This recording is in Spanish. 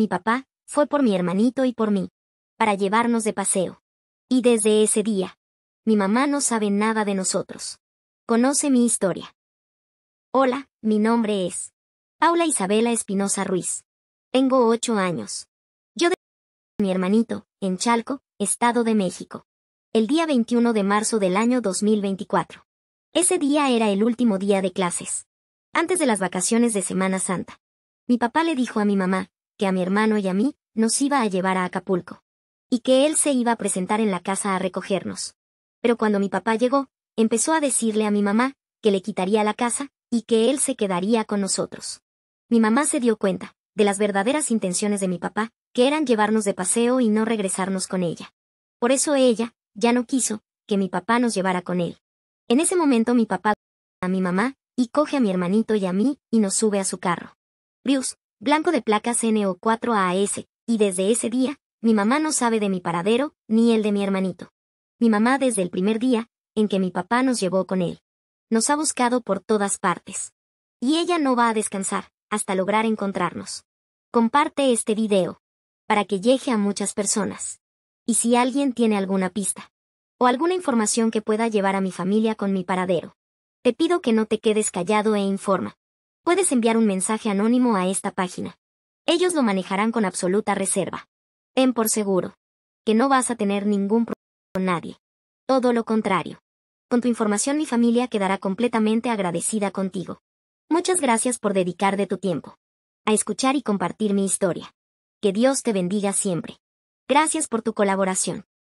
mi papá, fue por mi hermanito y por mí, para llevarnos de paseo. Y desde ese día, mi mamá no sabe nada de nosotros. Conoce mi historia. Hola, mi nombre es Paula Isabela Espinosa Ruiz. Tengo ocho años. Yo de mi hermanito, en Chalco, Estado de México. El día 21 de marzo del año 2024. Ese día era el último día de clases. Antes de las vacaciones de Semana Santa. Mi papá le dijo a mi mamá, que a mi hermano y a mí, nos iba a llevar a Acapulco. Y que él se iba a presentar en la casa a recogernos. Pero cuando mi papá llegó, empezó a decirle a mi mamá, que le quitaría la casa, y que él se quedaría con nosotros. Mi mamá se dio cuenta, de las verdaderas intenciones de mi papá, que eran llevarnos de paseo y no regresarnos con ella. Por eso ella, ya no quiso, que mi papá nos llevara con él. En ese momento mi papá a mi mamá, y coge a mi hermanito y a mí, y nos sube a su carro. Bruce, blanco de placas NO4AS, y desde ese día, mi mamá no sabe de mi paradero, ni el de mi hermanito. Mi mamá desde el primer día, en que mi papá nos llevó con él. Nos ha buscado por todas partes. Y ella no va a descansar, hasta lograr encontrarnos. Comparte este video. Para que llegue a muchas personas. Y si alguien tiene alguna pista. O alguna información que pueda llevar a mi familia con mi paradero. Te pido que no te quedes callado e informa. Puedes enviar un mensaje anónimo a esta página. Ellos lo manejarán con absoluta reserva. Ten por seguro que no vas a tener ningún problema con nadie. Todo lo contrario. Con tu información mi familia quedará completamente agradecida contigo. Muchas gracias por dedicar de tu tiempo a escuchar y compartir mi historia. Que Dios te bendiga siempre. Gracias por tu colaboración.